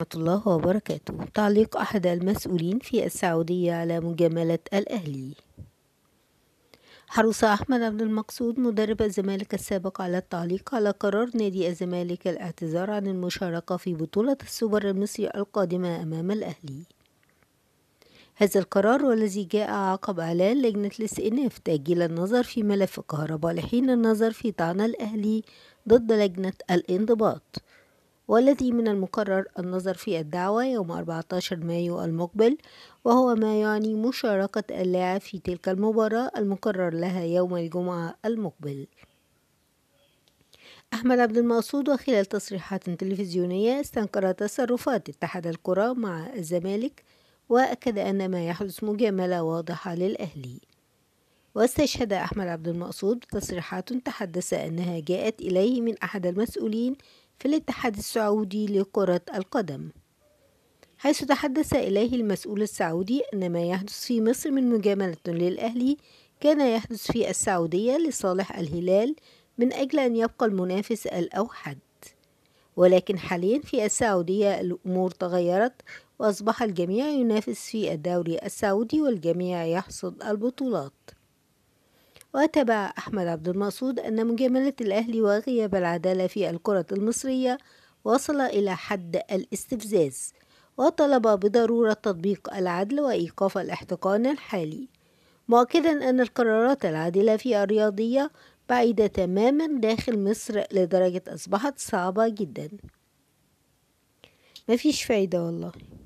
ورحمة الله وبركاته تعليق أحد المسؤولين في السعودية على مجاملة الأهلي حرص أحمد عبد المقصود مدرب الزمالك السابق على التعليق على قرار نادي الزمالك الاعتذار عن المشاركة في بطولة السوبر المصري القادمة أمام الأهلي هذا القرار والذي جاء عقب إعلان لجنة الاستئناف تأجيل النظر في ملف الكهرباء لحين النظر في طعن الأهلي ضد لجنة الانضباط والذي من المقرر النظر في الدعوة يوم 14 مايو المقبل وهو ما يعني مشاركة اللاعب في تلك المباراة المقرر لها يوم الجمعة المقبل أحمد عبد المقصود وخلال تصريحات تلفزيونية استنكر تصرفات اتحاد الكرة مع الزمالك وأكد أن ما يحدث مجاملة واضحة للأهلي واستشهد أحمد عبد المقصود تصريحات تحدث أنها جاءت إليه من أحد المسؤولين في الاتحاد السعودي لكرة القدم حيث تحدث إليه المسؤول السعودي أن ما يحدث في مصر من مجاملة للأهلي كان يحدث في السعودية لصالح الهلال من أجل أن يبقى المنافس الأوحد ولكن حاليا في السعودية الأمور تغيرت وأصبح الجميع ينافس في الدوري السعودي والجميع يحصد البطولات وتابع أحمد عبد المقصود أن مجاملة الأهلي وغياب العدالة في الكرة المصرية وصل إلى حد الاستفزاز وطلب بضرورة تطبيق العدل وإيقاف الاحتقان الحالي مؤكدا أن القرارات العادلة في الرياضية بعيدة تماما داخل مصر لدرجة أصبحت صعبة جدا مفيش فايدة والله